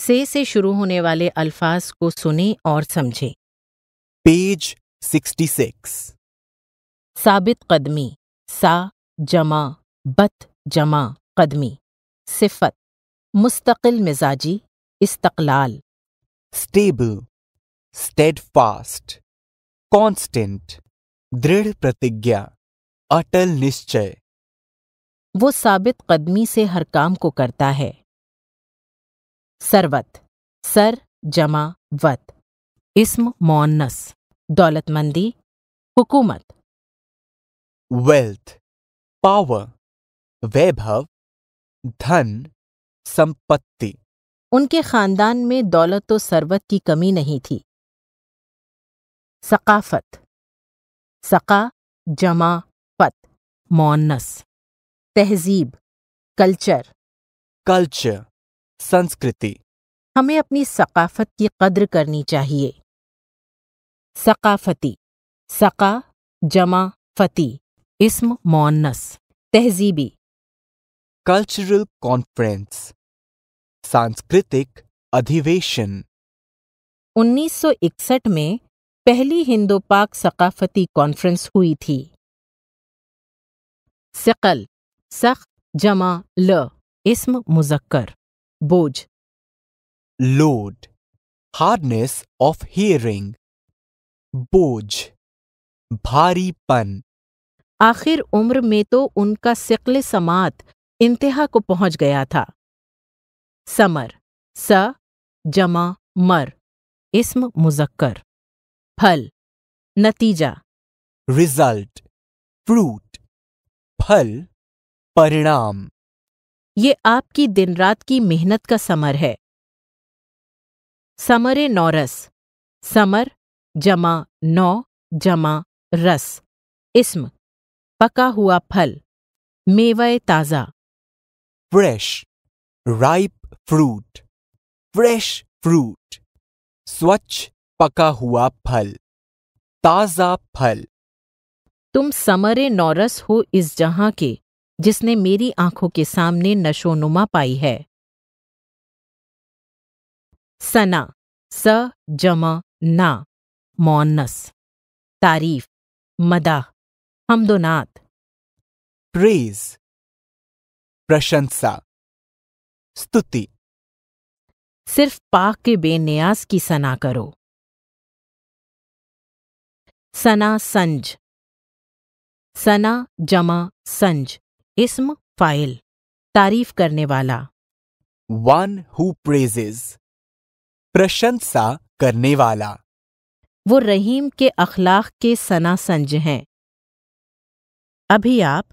से से शुरू होने वाले अल्फाज को सुने और समझें पेज 66 साबित कदमी सा जमा बत जमा कदमी सिफत मुस्तकिल मिजाजी इस्तकलाल स्टेबल फास्ट कॉन्स्टेंट दृढ़ प्रतिज्ञा अटल निश्चय वो साबित कदमी से हर काम को करता है सरवत सर जमा वत इस्म मोनस दौलतमंदी हुकूमत वेल्थ पावर वैभव धन संपत्ति उनके खानदान में दौलत तो सरवत की कमी नहीं थी सकाफत सका जमा पत मोनस तहजीब कल्चर कल्चर संस्कृति हमें अपनी सकाफत की कद्र करनी चाहिए सकाफती सका जमा फती इसम मौनस तहजीबी कल्चरल कॉन्फ्रेंस सांस्कृतिक अधिवेशन 1961 में पहली हिंदो पाक सकाफती कॉन्फ्रेंस हुई थी सकल सख जमा ल इसम मुजक्कर बोझ लोड हार्डनेस ऑफ हियरिंग बोझ भारीपन आखिर उम्र में तो उनका सिकल समात इंतहा को पहुंच गया था समर स जमा मर इसम मुजक्कर फल नतीजा रिजल्ट फ्रूट फल परिणाम ये आपकी दिन रात की मेहनत का समर है समरे नौरस समर जमा नौ जमा रस इस्म पका हुआ फल मेवय ताज़ा fresh ripe fruit fresh fruit स्वच्छ पका हुआ फल ताज़ा फल तुम समरे नौरस हो इस जहां के जिसने मेरी आंखों के सामने नशोनुमा पाई है सना स जमा ना मौनस तारीफ मदा हमदोनाथ प्रेज प्रशंसा स्तुति सिर्फ पाक के बेनियाज की सना करो सना संज सना जमा संज इसम फाइल तारीफ करने वाला वन हु प्रेजेज प्रशंसा करने वाला वो रहीम के अखलाक के सना संज हैं अभी आप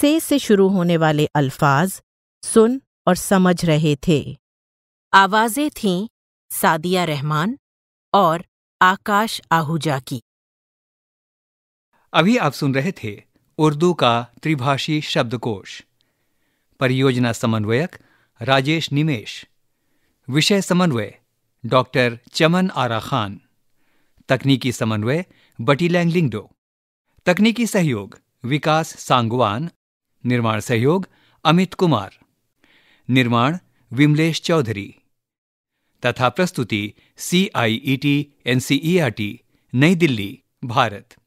से से शुरू होने वाले अल्फाज सुन और समझ रहे थे आवाज़ें थीं सादिया रहमान और आकाश आहूजा की अभी आप सुन रहे थे उर्दू का त्रिभाषी शब्दकोश परियोजना समन्वयक राजेश निमेश विषय समन्वय डॉक्टर चमन आरा खान तकनीकी समन्वय बटी लैंगलिंगडो तकनीकी सहयोग विकास सांगवान निर्माण सहयोग अमित कुमार निर्माण विमलेश चौधरी तथा प्रस्तुति C I E T N C E R T New Delhi Bharat